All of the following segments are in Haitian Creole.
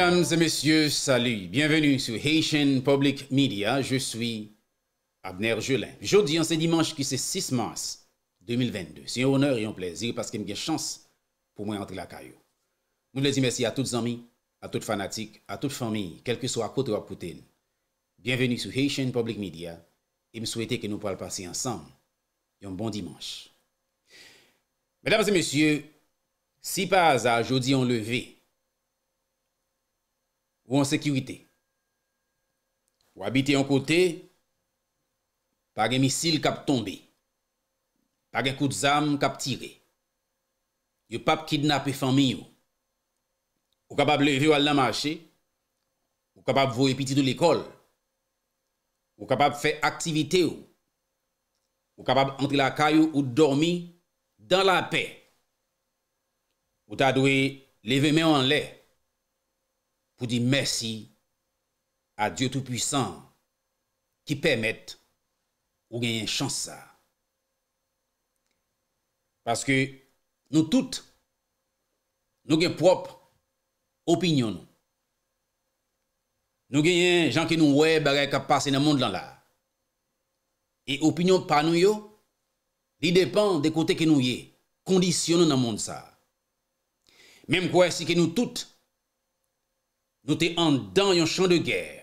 Mesdames et messieurs, salut. Bienvenue sur Haitian Public Media. Je suis Abner Jolin. Jeudi, hein, c'est dimanche qui c'est 6 mars 2022. C'est un honneur et un plaisir parce que j'ai chance pour moi entrer la caillou. Nous vous dis merci à toutes les amis, à toutes fanatiques, à toute famille, quel que soit à côté ou à côté. Bienvenue sur Haitian Public Media et me souhaiter que nous puissions passer ensemble un bon dimanche. Mesdames et messieurs, si pas à jeudi, on levé Ou an sekirite. Ou habite an kote. Pag e misil kap tombe. Pag e kout zam kap tire. Yo pap kidnap e fami yo. Ou kapab leve yo al nan mache. Ou kapab vou epiti de l'ekol. Ou kapab fe aktivite yo. Ou kapab entre la kayo ou dormi. Dan la pe. Ou ta dwe leve men an lè. pou di mersi a Diyo Tout-Puissant ki pemet ou gen yon chansa. Paske nou tout nou gen prop opinyon. Nou gen yon jan ki nou webe agay kapase nan moun lan la. E opinyon pa nou yo, li depan de kote ki nou ye, kondisyon nan moun sa. Mem kwa si ki nou tout Nou te andan yon chan de gèr.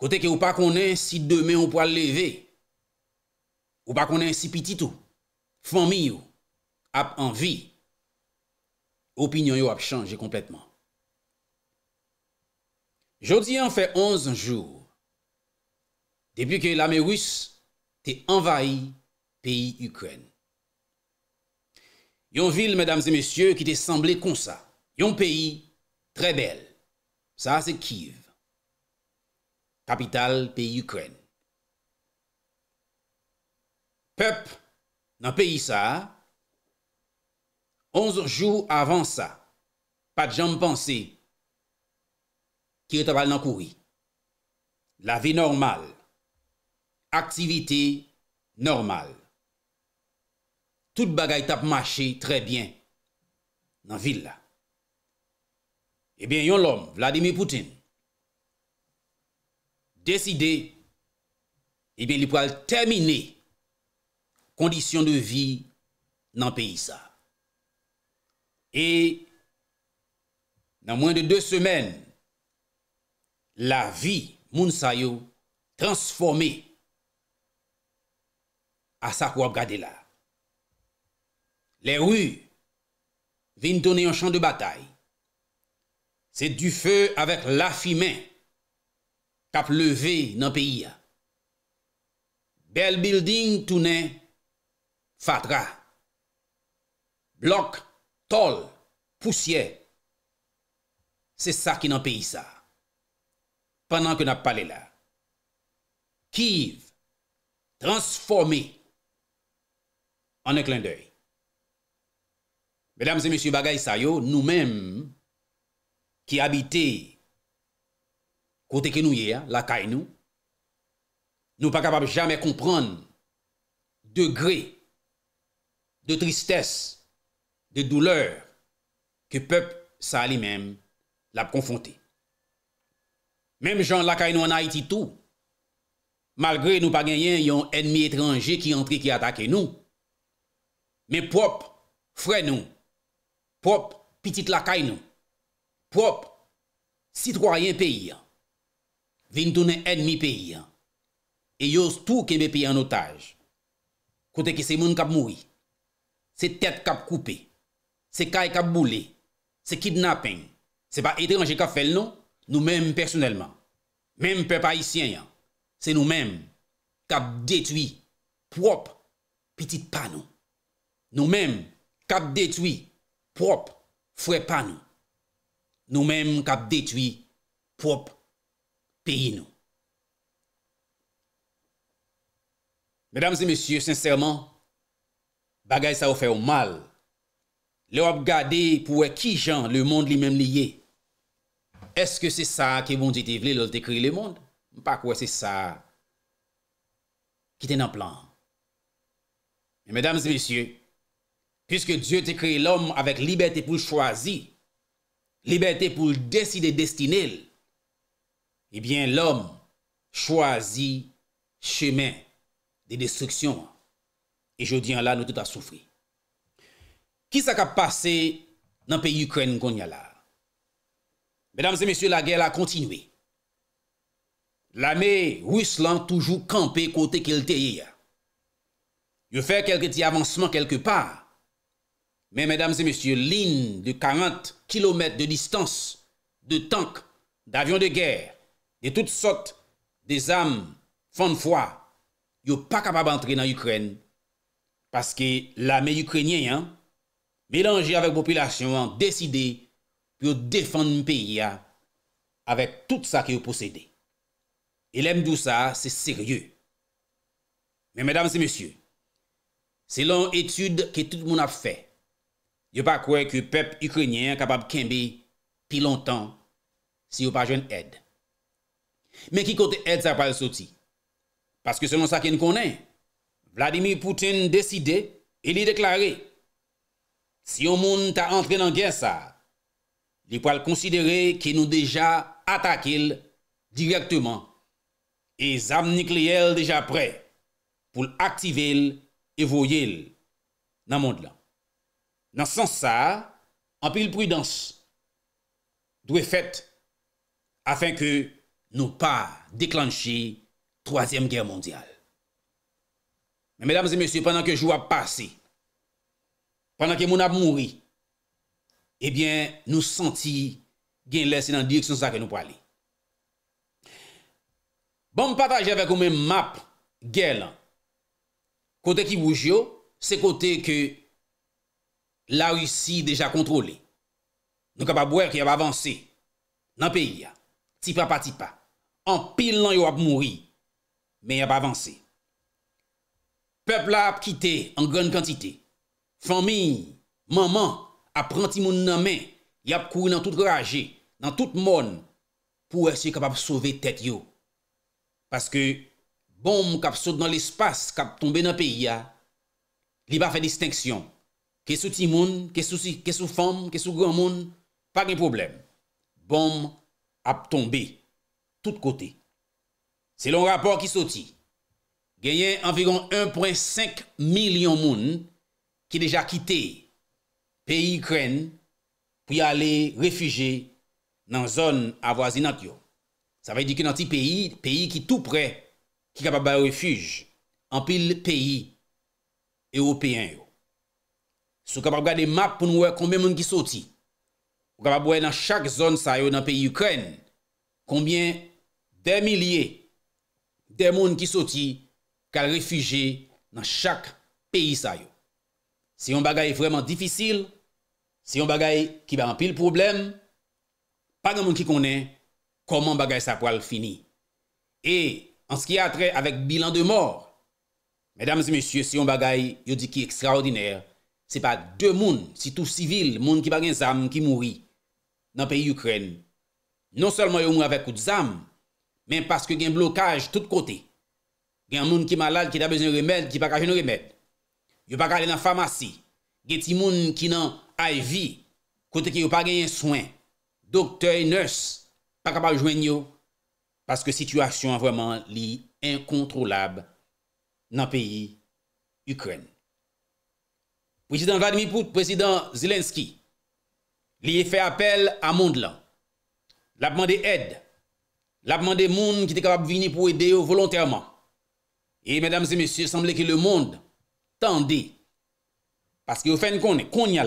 Kote ke ou pa konen si deme ou po al leve. Ou pa konen si piti tou. Fonmi yo ap anvi. Opinyon yo ap chanje kompletman. Jodi an fe onz anjou. Depi ke lame wis te envayi peyi Ukwen. Yon vil, medams e mesye, ki te semble konsa. Yon peyi, Trè bel, sa se Kyiv, kapital pe Ukren. Pep nan peyi sa, 11 jou avan sa, pat jom panse, ki re tapal nan koui. La ve normal, aktivite normal. Tout bagay tap mache trè bien nan villa. Ebyen eh yon lom, Vladimir Poutine, deside, ebyen eh li pou al termine kondisyon de vi nan peyi sa. E, nan mwen de 2 semen, la vi moun sayo transforme a sa kwa gade la. Le ru, vin tonen yon chan de batay, Se du fe avèk lafimè kap leve nan peyi ya. Bel building tounen fatra. Blok tol pousye. Se sa ki nan peyi sa. Panan ke nan pale la. Kiv transformé an e klen dèy. Bedam se mèsyou bagay sa yo, nou mèm ki abite kote ke nou ye, lakay nou, nou pa kapap jamè kompran de gre, de tristès, de douleur, ke pep sa li mèm la konfonte. Mèm jan lakay nou anay ti tou, malgre nou pa genyen yon enmi etranje ki antre ki atake nou, mèm pop fre nou, pop pitit lakay nou, Prop, si troyen peyi ya. Vin tonen enmi peyi ya. E yoz tou ke me peyi an otaj. Kote ki se moun kap moui. Se tet kap koupe. Se kay kap boule. Se kidnapping. Se pa etre anje kap fel non? nou. Nou men personelman. Men pe pa isyen ya. Se nou men kap detwi. Prop, petit panou. Nou men kap detwi. Prop, fwe panou. Nou menm kap detwi prop peyi nou. Medam se mesye, sensèrman, bagay sa ou fè ou mal. Lè ou ap gade pou wè ki jan le mond li menm liye. Eske se sa ke bon di te vle lòl te kri le mond? Mpa kwe se sa ki te nan plan. Medam se mesye, pyske Diyo te kri lòm avèk libetè pou chwazi Liberté pou l'deside destine l. Ebyen l'om chwazi chemen de destruksyon. E jodi an la nou tout a soufri. Ki sa ka pase nan pe yu kren kon n'ya la? Medam se mesye la gèl a kontinui. La me rouslan toujou kampe kote kel te yi ya. Yo fè kelke ti avansman kelke par. Men, men dam se monsye, lin de 40 km de distans, de tank, d'avyon de gèr, de tout sot, de zan, fon fwa, yo pa kapab antre nan Ukren, paske la men Ukrenyen, melanje avèk populasyon, deside, pou yo defan mpèya, avèk tout sa ki yo posede. Elèm dousa, se serye. Men, men dam se monsye, se lon etude ke tout moun ap fè, yo pa kwe ke pep Ukrenyen kapab kembe pi lontan si yo pa jwen ed. Men ki kote ed sa pal soti, paske selon sa ki nou konen, Vladimir Poutine deside e li deklari, si yo moun ta antre nan gesa, li pal konsidere ki nou deja atakel direktman e zam nikleyele deja pre pou l aktivel e voyel nan mond lan. nan sans sa, an pil prudans dwe fet afin ke nou pa deklanshi Troasyem Gère Mondial. Men, men damse, men sè, pendant ke jou ap pase, pendant ke moun ap mouri, ebyen, eh nou santi gen lese nan diyek san sa ke nou pali. Bon, pataje avèk ou men map gèlan, kote ki bouj yo, se kote ke La russi deja kontrole. Nou kapap wèk y ap avanse nan peyi ya. Tipa pa tipa. An pil nan yo ap mouri. Men y ap avanse. Pepl ap kite an gwen kantite. Fami, maman, ap pranti moun nan men. Y ap kou nan tout raje, nan tout moun. Pou esye kapap sove tet yo. Paske bom kap sode nan l'espas kap tombe nan peyi ya. Li pa fe disteksyon. ke sou ti moun, ke sou fam, ke sou gran moun, pa gen problem. Bom ap tombe tout kote. Se lon rapor ki soti, genyen anviron 1.5 milyon moun ki deja kite peyi kren pou y ale refuje nan zon avwazinat yo. Sa ve di ki nanti peyi, peyi ki tout pre ki kapabay refuj anpil peyi european yo. Sou kap ap gade map pou nou wè konbè moun ki soti. Ou kap ap wè nan chak zon sa yo nan peyi Ukren. Konbè dè milie dè moun ki soti kal refuge nan chak peyi sa yo. Se yon bagay vreman difisil, se yon bagay ki ba mampil problem, pa nan moun ki konen, konman bagay sa pral fini. E, ans ki atre avèk bilan de mor, mèdames et messieurs, se yon bagay yodiki ekstraordinèr, Se pa de moun, si tou sivil, moun ki pa gen zam, ki mouri nan peyi Ukren. Non salman yo moun avek kout zam, men paske gen blokaj tout kote. Gen moun ki malal, ki da bezon remèd, ki pa kajen remèd. Yo pa kalen nan famasi, gen ti moun ki nan ayvi, kote ki yo pa genyen soyn. Dokter, nurse, pa kapal jwen yo, paske situasyon vweman li enkontrolab nan peyi Ukren. président Vladimir président Zelensky, il fait appel à monde là. Il a demandé aide. Il a demandé monde qui était capable de venir pour aider volontairement. Et mesdames et messieurs, il semblait que le monde tendait. Parce que vous faites y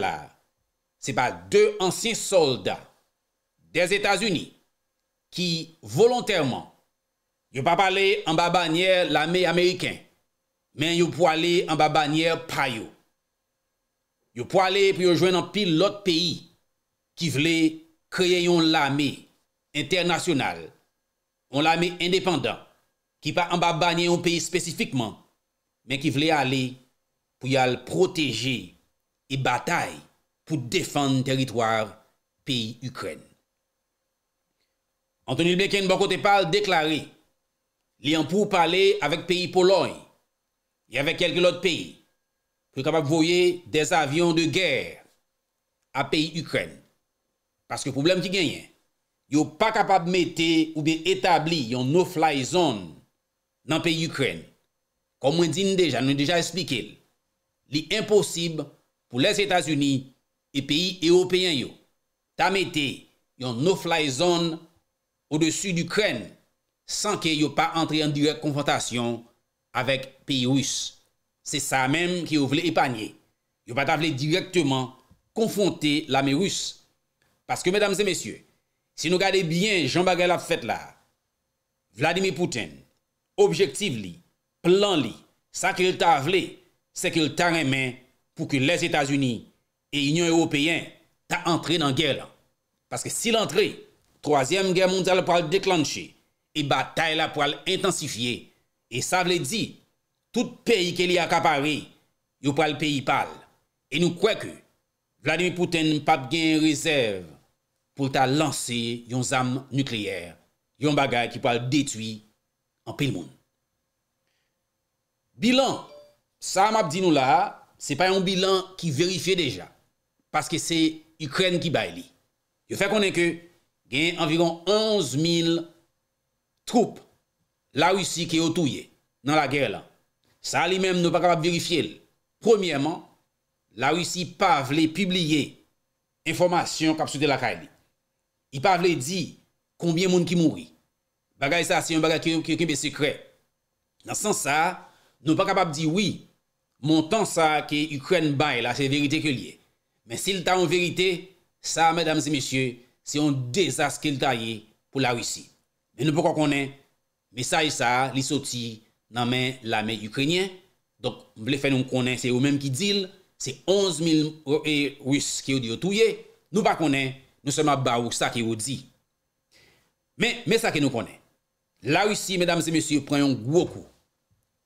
c'est pas deux anciens soldats des États-Unis qui volontairement, ils pas parlé en bas bannière l'armée américaine, mais ils pour aller en bas bannière payo. yo pou ale pou yo jwen an pil lot peyi ki vle kreyen yon lame internasyonal, yon lame independant, ki pa an ba banyen yon peyi spesifikman, men ki vle ale pou yal proteje e batay pou defan teritwar peyi Ukren. Anthony Blinken bako bon te pal deklare li an pou pale avek peyi Poloye yavek kelke lot peyi, te kapab voye des avyon de ger a peyi Ukren. Paske poublem ki genyen, yo pa kapab mette ou be etabli yon no-fly zone nan peyi Ukren. Komwen din deja, nou deja esplike. Li imposib pou les Etats-Unis e peyi European yo. Ta mette yon no-fly zone ou desu d'Ukren san ke yo pa antre en direk konfrontasyon avek peyi Russe. se sa menm ki yo vle epanye, yo ba ta vle direktman konfonte la me rus. Paske, medam se mesye, se nou gade bien Jean Bagay la fèt la, Vladimir Poutine, objektiv li, plan li, sa ki yo ta vle, se ki yo ta remen pou ki les Etats-Unis e Union Européen ta antre nan gè la. Paske si l'antre, Troasyem gè mondial pou al deklanché, e ba ta e la pou al intensifiye, e sa vle di, tout peyi ke li akapari yo pral peyi pal e nou kwe ke Vladimir Pouten pape gen rezerv pou ta lanse yon zam nuklyer yon bagay ki pral detui an pel moun bilan sa map di nou la se pa yon bilan ki verife deja paske se Ukren ki bay li yo fe konen ke gen anviron 11 mil troup la wisi ki otouye nan la gere lan Sa li menm nou pa kapab verifye l. Premyèman, la Roussi pa vle publie informasyon kapsou de la kadi. I pa vle di konbyen moun ki mouri. Bagay sa, si yon bagay ki ekimbe sekre. Nan san sa, nou pa kapab di oui, montan sa ki Ukren bay la se verite ke liye. Men si l ta an verite, sa, medam se mesye, si yon desas ki l ta ye pou la Roussi. Men nou pa kakone, men sa yon sa, li soti, nan men lame Ukrenyen donk mble fè nou mkonen se ou menm ki dil se 11.000 e, rus ki ou diyo touye nou pa konen nou seman ba ou sa ki ou di men sa ki nou konen la usi, mdm se msir, preyon gwo kou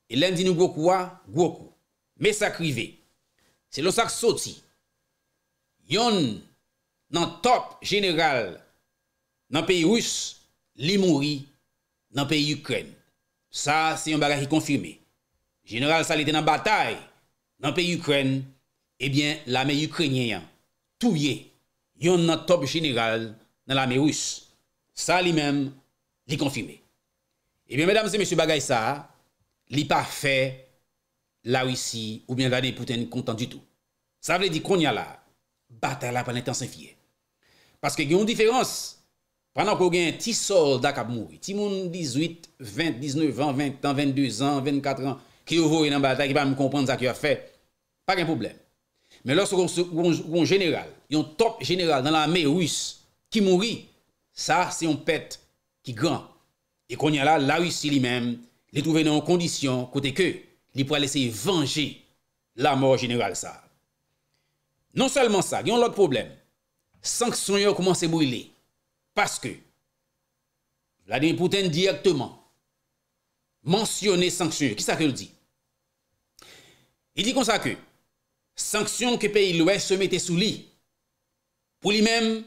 e len di nou gwo kouwa gwo kou, men sa krive se lonsak soti yon nan top general nan peyi rus, li mouri nan peyi Ukren Sa se yon bagay hi konfirmé. General sa li te nan batay nan pe Ukren, ebyen la me Ukrenyen, touye, yon nan top general nan la me Rus. Sa li men li konfirmé. Ebyen, mèdame, se mèsyou bagay sa, li pa fè la Ouissi oubyen la Dépoutène kontant du tout. Sa vle di konya la, batay la pan etan se fie. Paske gen yon diferans, Panan kon gen ti sol da kap mouri, ti moun 18, 20, 19 an, 20 an, 22 an, 24 an, ki yo vore nan balta ki pa mou kompande sa ki yo a fe, pa gen problem. Men lòs kon general, yon top general nan la ame rus ki mouri, sa se yon pet ki gran. E kon yon la, la rus li men, li touvene an kondisyon kote ke, li pou a lese vange la mor general sa. Non selman sa, gen lòt problem, sank son yon koman se mouri li, Paske, Vladimir Pouten direktman Monsyonne sanksyon, ki sa ke l di? Il di kon sa ke, sanksyon ke pe il ouè se mette sou li Pou li mem,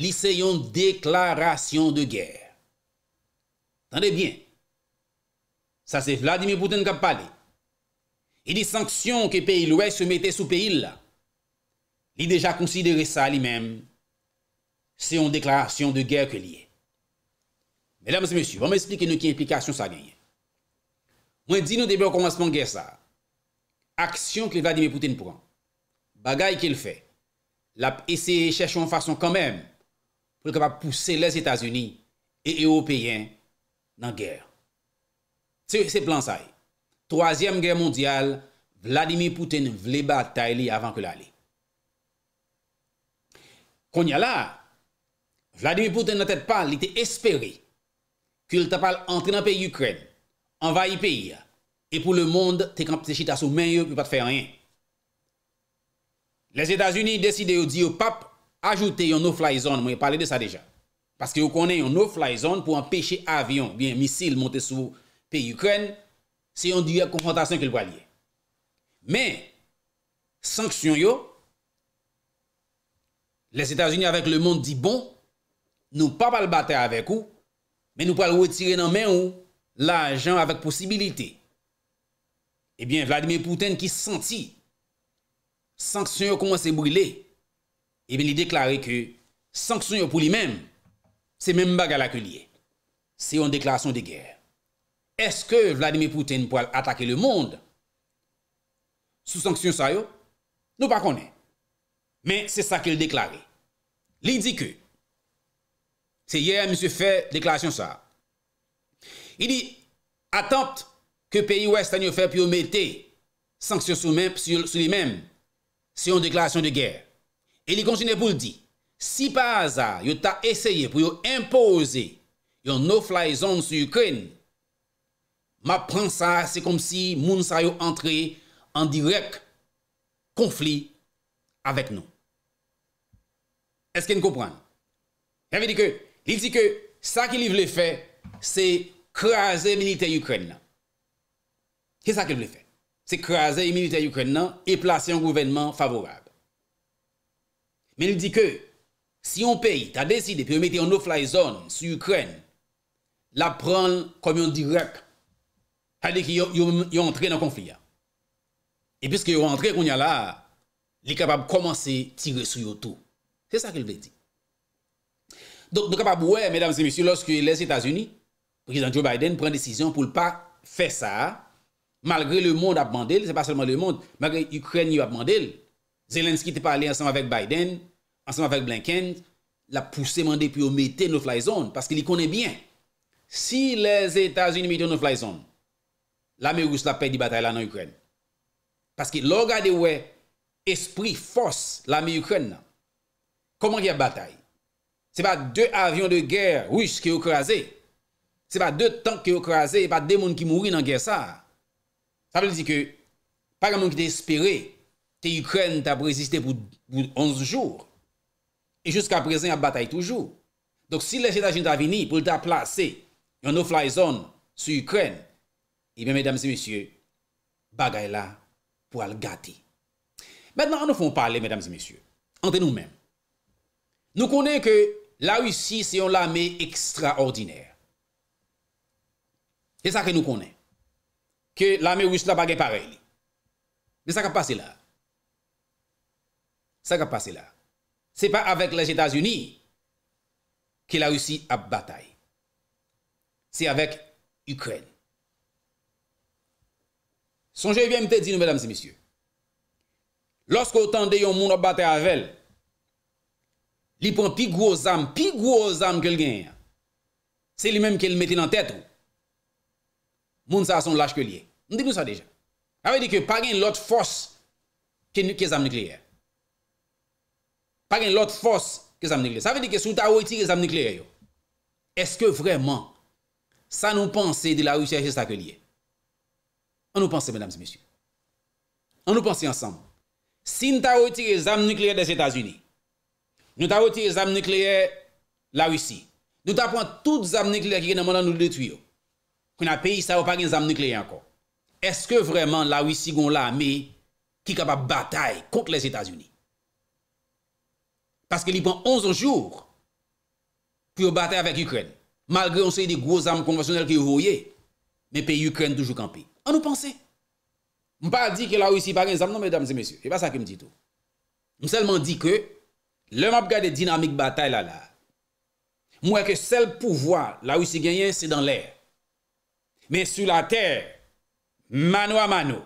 li se yon deklarasyon de gèr Tande bien, sa se Vladimir Pouten kap pale Il di sanksyon ke pe il ouè se mette sou pe il la Li deja konsidere sa li mem Se yon deklarasyon de gèr ke liye. Mèlèm se mèsyou, vò mè explikè nou ki implikasyon sa gènyè. Mwen di nou debè an konwansman gèr sa. Aksyon ke Vladimir Poutine pran. Bagay ke l fè. La ese chèchou an fason kan mèm pou l kapap pousse les Etats-Unis e européen nan gèr. Se yon se plan say. Troasyèm gèr mondial, Vladimir Poutine vle batay li avan ke l alè. Kon yal la, Vladimir Pouten nan tèd pale, li tè espéré kèl tè pale antrenan pe Ukraine, anva yi pe yi ya, e pou le monde, tèk an ptèchi ta sou men yo, pou pat fè an yen. Les Etats-Unis dèsi de yo di yo pap, ajoute yon no-fly zone, mwen yon pale de sa deja, paske yo konen yon no-fly zone, pou an peche avyon, bien misil monte sou pe Ukraine, se yon di yon konfrontasyon kèl pa liye. Men, sanksyon yo, les Etats-Unis avèk le monde di bon, nou pa pal batè avèk ou, men nou pal wè tirè nan men ou, la jan avèk posibilité. Ebyen eh Vladimir Pouten ki santi, sanksyon yo koman se brilè, ebyen eh li deklare ke, sanksyon yo pou li men, se men bagal akè liè. Se yon deklare son de gèr. Eske Vladimir Pouten pal atake le moun? Sou sanksyon sa yo? Nou pa konè. Men se sa ke l deklare. Li di ke, Se yè mè se fè deklarasyon sa. I li atant ke peyi ouest an yo fè pou yo metè sanksyon sou li mèm se yon deklarasyon de gèr. I li konjine pou l di. Si pa aza yo ta esèye pou yo impose yon no-fly zone sou Ukraine, ma pran sa, se kom si moun sa yo antre en direk konflik avèk nou. Eske n koupran? Kè vi di kè Li di ke, sa ki li vle fè, se krasè militè Ukren nan. Ke sa ki vle fè? Se krasè militè Ukren nan, e plase yon gouvenman favorab. Men li di ke, si yon peyi ta deside pe yon mette yon no-fly zone su Ukren, la pran kom yon direk ha de ki yon yon entre nan konflia. E piske yon entre koun yon la, li kapab komanse tire sou yon tou. Se sa ki vle di. Donk nou ka pa bouè, mesdames et messieurs, loske les Etats-Unis, pou ki zanjou Biden pren desisyon pou l'pa fe sa, malgre le monde ap mandel, se pa selman le monde, malgre Ukraine yu ap mandel, Zelensky te pale ansam avèk Biden, ansam avèk Blinken, la pousse mande pou yo mette no fly zone, paske li konè bien. Si les Etats-Unis mette no fly zone, l'Amey Ousla pe di bataye la nan Ukraine. Paske loga de wè esprit fos l'Amey Ukraine nan, koman ki ap bataye? Se pa de avyon de gèr rous ki yo krasè, se pa de tank ki yo krasè, se pa de moun ki mouri nan gèr sa, sa plizi ke, pa la moun ki te espere, te Ukren te apresiste pou 11 jour, e jusqu'a prezen ap batay toujou. Dok si le jetajoun te avini pou te aplasè, yon nou fly zone se Ukren, e ben, mesdames et messieurs, bagay la pou al gati. Mètenan an nou foun pale, mesdames et messieurs, an te nou mèm. Nou konè ke, La russi se yon la me ekstra ordinaire. E sa ke nou konen. Ke la me wist la bagay pareli. Ne sa ka pase la. Sa ka pase la. Se pa avek la Etats-Unis ke la russi ap batay. Se avek Ukren. Son je vye mte di nou, mesdames et messieurs. Lorsko tan de yon moun ap batay avel, Li pon pi gwo zam, pi gwo zam ke l gen yon. Se li menm ke li mette nan tet ou. Moun sa son laj ke liye. Ndi nou sa deja. Sa ve di ke pa gen l ot fos ke zam nukleye. Pa gen l ot fos ke zam nukleye. Sa ve di ke sou ta ou eti ke zam nukleye yo. Eske vreman sa nou pense de la ou se aje sa ke liye. An nou pense mesdames et messieurs. An nou pense ansam. Si nou ta ou eti ke zam nukleye des Etats-Unis, Nou ta wote yon zam nukleer la wisi. Nou ta pwant tout zam nukleer ki gen nan mwanda nou detuyo. Kwen a peyi, sa wopan gen zam nukleer ankon. Eske vreman la wisi goun la ame ki kapap batay kont les Etats-Unis? Paske li pwant 11 jour pou yo batay avèk Ukren. Malgre yon se yon de gwo zam konversyonel ki yo voye, men peyi Ukren toujou kampi. An nou pense? Mwen pa di ke la wisi bagen zam, non, mesdames et messieurs, e pa sa ke mdi tou. Mwen selman di ke Le map gade dinamik batay la la. Mwen ke sel pouvoi la ou si genye, se dan lè. Men sou la tèr, mano a mano,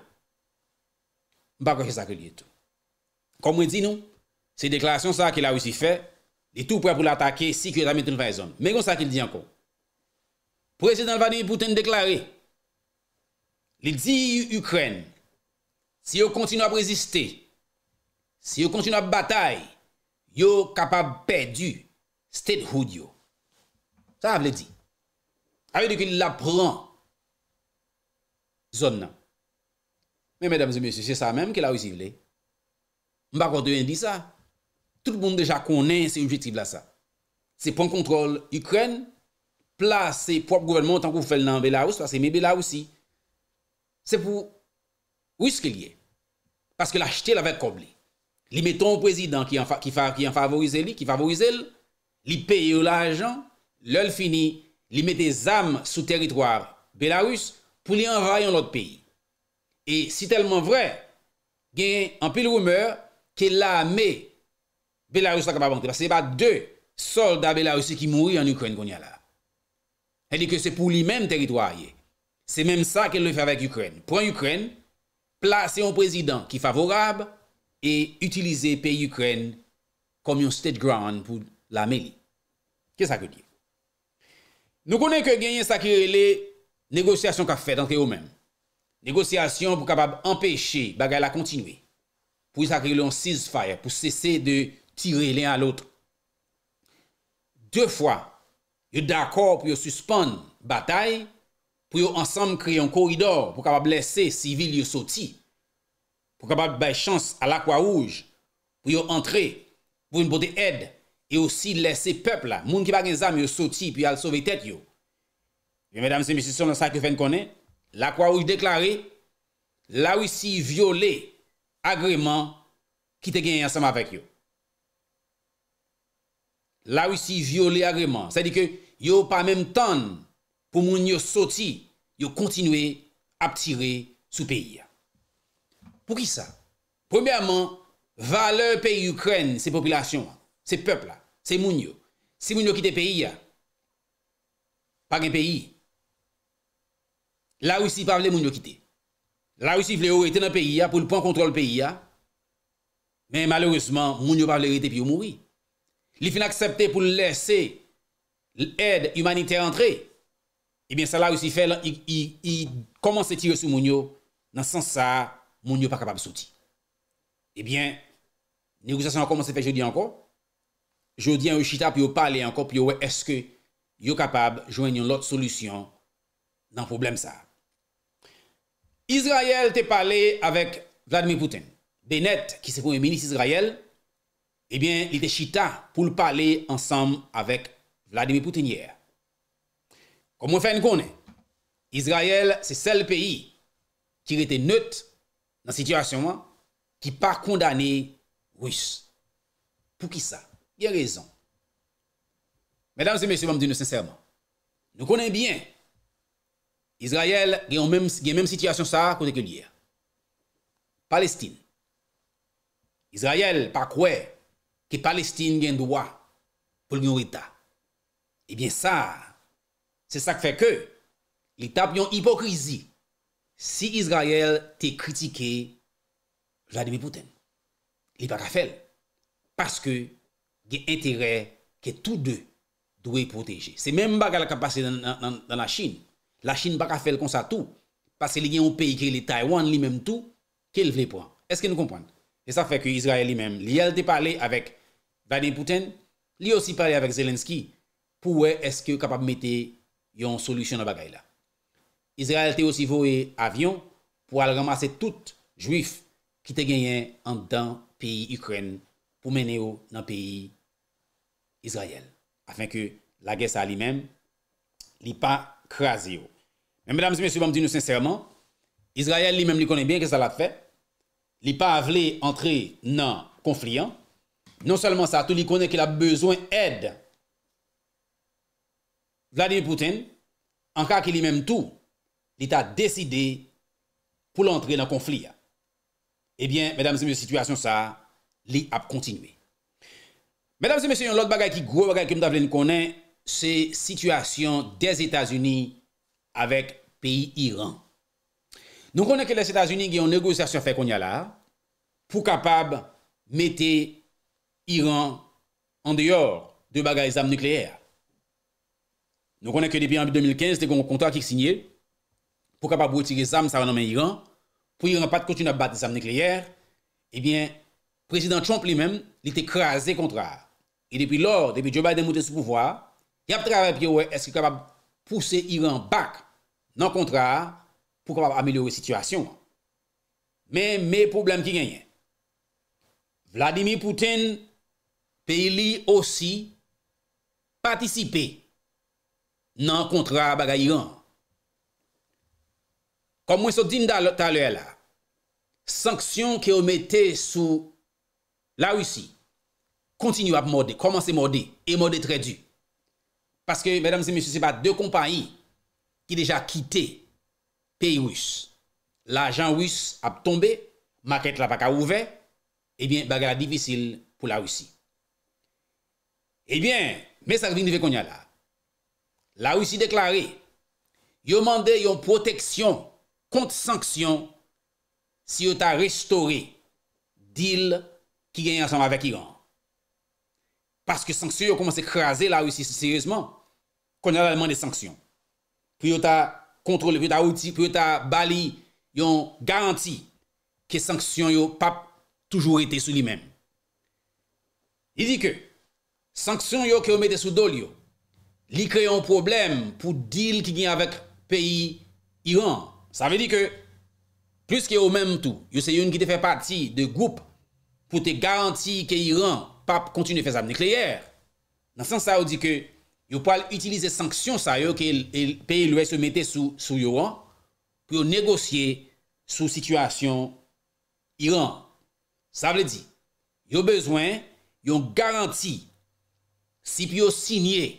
mwen pa kwa ki sa ki liye tou. Kom mwen di nou, se deklarasyon sa ki la ou si fè, li tou prè pou l'atake, si ki la metoun fè zon. Men kon sa ki li di ankon. Prezident Vladimir Pouten deklaré, li di yu Ukren, si yo kontinou ap reziste, si yo kontinou ap batay, yo kapab pe du sted houd yo. Sa a vle di. A yon di ki l la pran zon nan. Men, mèdames et mèdames, se sa mèm ki la ou si vle. Mba kote yon di sa. Tout le moun deja konen se objektiv la sa. Se pon kontrol Ukren, plase pop gouvernment tan kou fèl nan be la ou, se passe mè be la ou si. Se pou ou iske liye. Paske la chte la vèr kobli. Li meton ou prezidant ki enfavorize li, ki favorize l, li peye ou la ajan, l el fini, li mette zam sou teritwar Belarus pou li enraye an lot peyi. E si telman vre, gen an pil rumeur, ke la me Belarus la kapabante, se ba de solda Belarusi ki mouri an Ukraine kon ya la. El li ke se pou li men teritwar ye. Se menm sa ke le fe avèk Ukraine. Pren Ukraine, plase ou prezidant ki favorab, e utilize peyi Ukren kom yon state ground pou la meli. Ke sa ke di? Nou konen ke genyen sakri rele, negosyasyon ka fet antre yo men. Negosyasyon pou kapab empeshe bagay la kontinwe. Pou yon sakri rele yon ceasefire, pou sese de tire le a loutre. De fwa, yo d'akor pou yo suspande batay, pou yo ansam kre yon koridor pou kapab lese sivil yo soti. pou kapap bay chans a lakwa ouj pou yo antre, pou yon bote ed e osi lese pepl la moun ki pa gen zam yo soti pi al sove tet yo yo medam se misi son la sakifen konen lakwa ouj deklare la wisi viole agreman ki te gen yansama vek yo la wisi viole agreman sa di ke yo pa menm tan pou moun yo soti yo kontinwe ap tire sou pey ya Pou ki sa? Premèman, valeur pe yu kren se popilasyon an, se pepl an, se moun yo. Se moun yo kite peyi an, pa gen peyi, la ou si pavle moun yo kite. La ou si vle ou rete nan peyi an pou l'pon kontrol peyi an, men malouresman, moun yo pavle rete pi ou mouri. Li fin aksepte pou lese l'ed humanite rentre, ebyen sa la ou si fè, yi koman se tire sou moun yo nan sansa moun yo pa kapab soti. Ebyen, eh negosasyon akonman se fe jodi anko, jodi an ou chita pou yo pale anko, pou yo we eske yo kapab joen yon lot solusyon nan problem sa. Izrayel te pale avèk Vladimir Poutin. Benet ki se pou emini zizrayel, ebyen, eh li te chita pou le pale ansam avèk Vladimir Poutinier. Kou mwen fèn konen, Izrayel se sel peyi ki rete nöt nan sityasyon ki pa kondane rous. Pou ki sa? Biye rezon. Medan se mesye vam di nou sensèrman. Nou konen biyen. Izrayel gen menm sityasyon sa konen ke liye. Palestine. Izrayel pa kwe ki Palestine gen dowa pou l'inorita. Ebyen eh sa, se sa kwe ke, li tap yon hipokrizi si Israël te critiqué Vladimir Poutine, il pas faire parce que il y a intérêt que tous deux doivent protéger. C'est même pas qui passé dans, dans, la Chine. La Chine pas faire comme ça tout parce qu'il y a un pays qui est Taïwan lui-même tout qu'il veut prendre. Est-ce que nous comprenons Et ça fait que Israël lui-même, il a parlé avec Vladimir Poutine, il a aussi parlé avec Zelensky pour est-ce que capable mettre une solution dans bagaille là. Israel te osivo e avyon pou al ramase tout juif ki te genyen an dan peyi Ukren pou mene yo nan peyi Israel. Afen ke la gesa li men li pa krasi yo. Men, mesdames et messieurs, vam di nou sensereman, Israel li non men li kone bien ke sa la fe. Li pa avle entre nan konfliyan. Non salman sa, tou li kone ke la bezwen ed. Vladimir Poutine, an ka ki li men tou konfliyan. Eh li ta deside pou l'antre nan konflia. Ebyen, mèdames et mèdames, situasyon sa li ap kontinue. Mèdames et mèdames, yon lòt bagay ki gro, bagay ki mdavle nou konen, se situasyon des Etats-Unis avèk peyi Iran. Nou konen ke les Etats-Unis gen yon negosyasyon fèk kon ya la, pou kapab mette Iran an deyor de bagay zam nukleèr. Nou konen ke depi an 2015, te kon konta ki ksinyèl, pou kapab wotirisam sa vannanmen Iran, pou Iran pat kontin ap bat disam nikleyer, ebyen, eh Prezident Trump li men, li te krasi kontrar. E depi lor, depi Djobe Ademouti sou pouvoi, yap tra ap yo we, eski kapab pousse Iran bak, nan kontrar, pou kapab ameliori situasyon. Me, me poublem ki genyen. Vladimir Poutine, pe li osi, patisipe nan kontrar baga Iran. kom mwen so din ta lue la, sanksyon ki o mette sou la russi, kontinu ap morde, koman se morde, e eh morde tre du. Paske, mwen se mese se pa, de kompanyi ki deja kite peyi russ, la jan russ ap tombe, maket la baka ouve, e bien, baga la divisil pou la russi. E bien, mwen se revinive konya la, la russi deklare, yo mande yon proteksyon kont sanksyon si yo ta restore dil ki genye ansan avèk Iran. Paske sanksyon yo komanse krasè la ou si seryezman konye alman de sanksyon. Pou yo ta kontrole, pou yo ta outi, pou yo ta bali, yo garanti ke sanksyon yo pap toujou etè sou li men. Li di ke sanksyon yo ki yo metè sou dol yo, li kre yon problem pou dil ki genye avèk peyi Iran. Sa vè di ke, plus ki yo mèm tou, yo se yon ki te fè pati de goup pou te garanti ke Iran pa kontine fè sa mnèk lèyèr. Nan san sa yo di ke, yo pou al itilize sanksyon sa yo ke peye lwè se mette sou yo an pou yo negosye sou situasyon Iran. Sa vè di, yo bezwen, yo garanti si pou yo sinye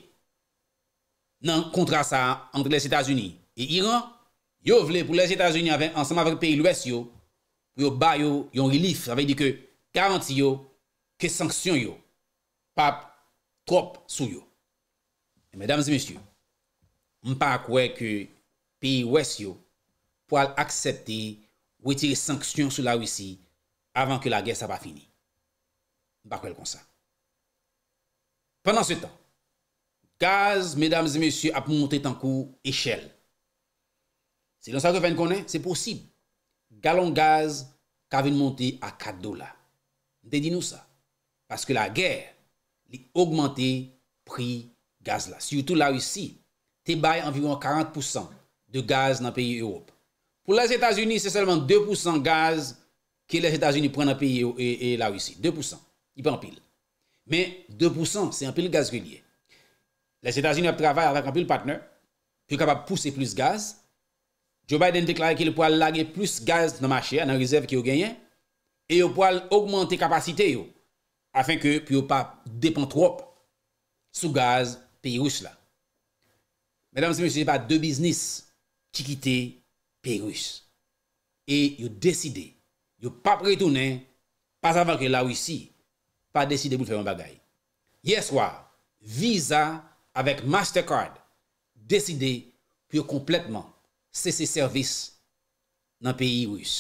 nan kontra sa antre les Etats-Unis et Iran. Yo vle pou les Etats-Unis ansem avèk peyi lwes yo, yo ba yo yon relif avèk di ke garanti yo, ke sanksyon yo, pap trop sou yo. Mèdames et messieurs, mpak wè ke peyi lwes yo pou al aksepti wè tire sanksyon sou la wisi avèk ke la gè sa pa fini. Mpak wè l kon sa. Pendan se tan, gaz mèdames et messieurs ap mwonte tan kou eschèl. C'est dans que c'est possible. Galon gaz qui vient monter à 4 dollars. dit nous ça. Parce que la guerre, a augmenté le prix gaz là. Surtout la Russie, tu bail environ 40% de gaz dans le pays Europe. Pour les États-Unis, c'est seulement 2% gaz que les États-Unis prennent dans le pays et, la Russie. 2%. Il pas en pile. Mais 2%, c'est un pile gaz relié. Les États-Unis travaillent avec un pile partenaire, puis capable de pousser plus de gaz. Joe Biden deklarè ki yo pou al lage plus gaz nan machè, nan rezèv ki yo genyen, e yo pou al augmente kapasite yo, afin ki yo pa depan trop sou gaz peyi roush la. Mèdam, se mèche se pa de biznis, ki kite peyi roush, e yo deside, yo pa pretounen, pas avan ke la ou isi, pa deside pou fè yon bagay. Yeswa, visa avèk Mastercard, deside pou yo kompletman, se se servis nan peyi rous.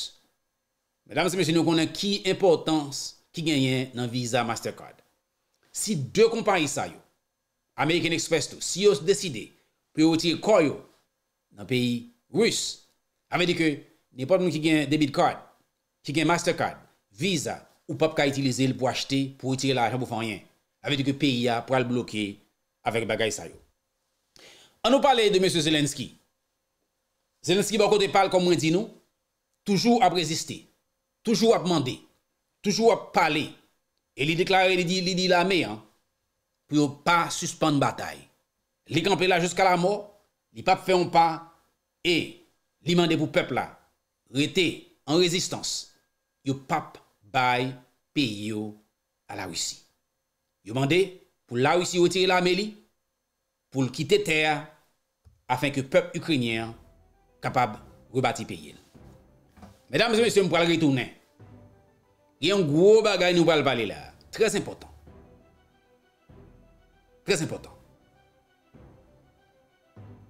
Mèdame se mèsi nou konnen ki importans ki genyen nan visa MasterCard. Si dè kompa y sa yo, Ameriken Express tou, si yo se deside pou y otir kò yo nan peyi rous, avè di ke, nè pop nou ki gen debit card, ki gen MasterCard, visa, ou pop ka itilize l pou achete pou otir la ajan pou fanyen, avè di ke peyi ya pou al blokye avèk bagay sa yo. An nou pale de mèsi Zelenski, an nou pale de mèsi Zelenski, Zelenski bako depal komwen din nou, toujou ap rezisti, toujou ap mandi, toujou ap pale, e li deklari li di la me, pou yo pa suspande batay. Li kampe la jiska la mor, li pape feyon pa, e li mande pou pep la, rete en rezistans, yo pape bay pe yo a la wisi. Yo mande pou la wisi yo etire la me li, pou l kite ter, afin ke pep ukrinier capable de rebâtir pays. Mesdames et messieurs, nous allons retourner. Il y a un gros bagage nous le parler là. Très important. Très important.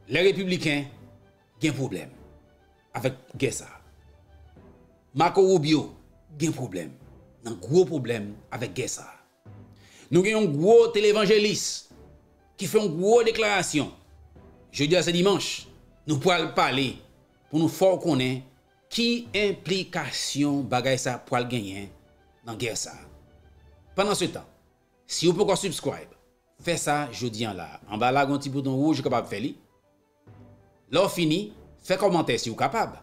Les républicains ont un problème avec Gessa. Marco Rubio a un problème. Un gros problème avec Gessa. Nous avons un gros télévangéliste qui fait une grosse déclaration. Jeudi à ce dimanche, nous pourrons parler pou nou fòr konen ki implikasyon bagay sa pou al genyen nan ger sa. Pendan se tan, si ou pou kon subscribe, fè sa jodi an la, an ba la gonti bouton rouge kapab fè li. La ou fini, fè komante si ou kapab.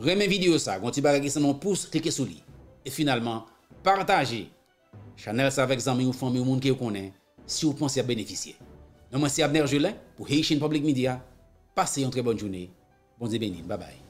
Reme video sa gonti bagay sa nan pou slike sou li. E finalman, partaje. Channel sa vek zanmi ou fomi ou moun ki ou konen si ou ponse a beneficye. Nan mwen si Abner Jolin pou Heishin Public Media. Pase yon tre bon jouni. 我这边见，拜拜。